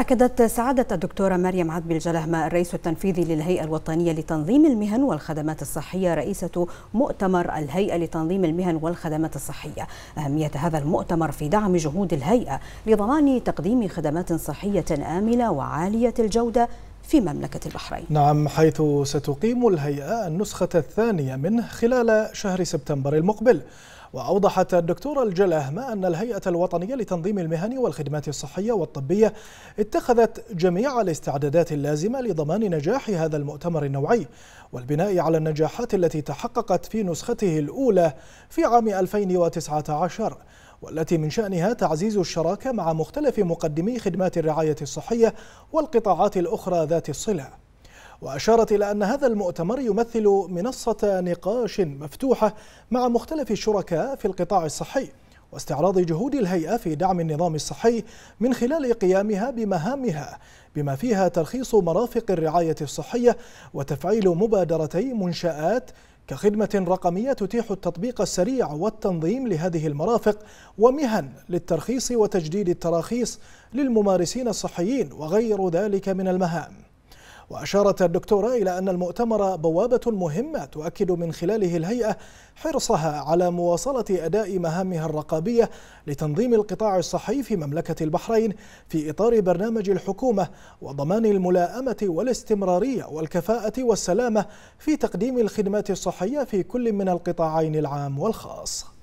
أكدت سعادة الدكتورة مريم عدبي الجلهمة الرئيس التنفيذي للهيئة الوطنية لتنظيم المهن والخدمات الصحية رئيسة مؤتمر الهيئة لتنظيم المهن والخدمات الصحية أهمية هذا المؤتمر في دعم جهود الهيئة لضمان تقديم خدمات صحية آمنة وعالية الجودة في مملكة البحرين نعم حيث ستقيم الهيئة النسخة الثانية منه خلال شهر سبتمبر المقبل وأوضحت الدكتورة الجله ما أن الهيئة الوطنية لتنظيم المهن والخدمات الصحية والطبية اتخذت جميع الاستعدادات اللازمة لضمان نجاح هذا المؤتمر النوعي والبناء على النجاحات التي تحققت في نسخته الأولى في عام 2019 والتي من شأنها تعزيز الشراكة مع مختلف مقدمي خدمات الرعاية الصحية والقطاعات الأخرى ذات الصلة وأشارت إلى أن هذا المؤتمر يمثل منصة نقاش مفتوحة مع مختلف الشركاء في القطاع الصحي واستعراض جهود الهيئة في دعم النظام الصحي من خلال قيامها بمهامها بما فيها ترخيص مرافق الرعاية الصحية وتفعيل مبادرتي منشآت كخدمة رقمية تتيح التطبيق السريع والتنظيم لهذه المرافق ومهن للترخيص وتجديد التراخيص للممارسين الصحيين وغير ذلك من المهام وأشارت الدكتورة إلى أن المؤتمر بوابة مهمة تؤكد من خلاله الهيئة حرصها على مواصلة أداء مهامها الرقابية لتنظيم القطاع الصحي في مملكة البحرين في إطار برنامج الحكومة وضمان الملاءمة والاستمرارية والكفاءة والسلامة في تقديم الخدمات الصحية في كل من القطاعين العام والخاص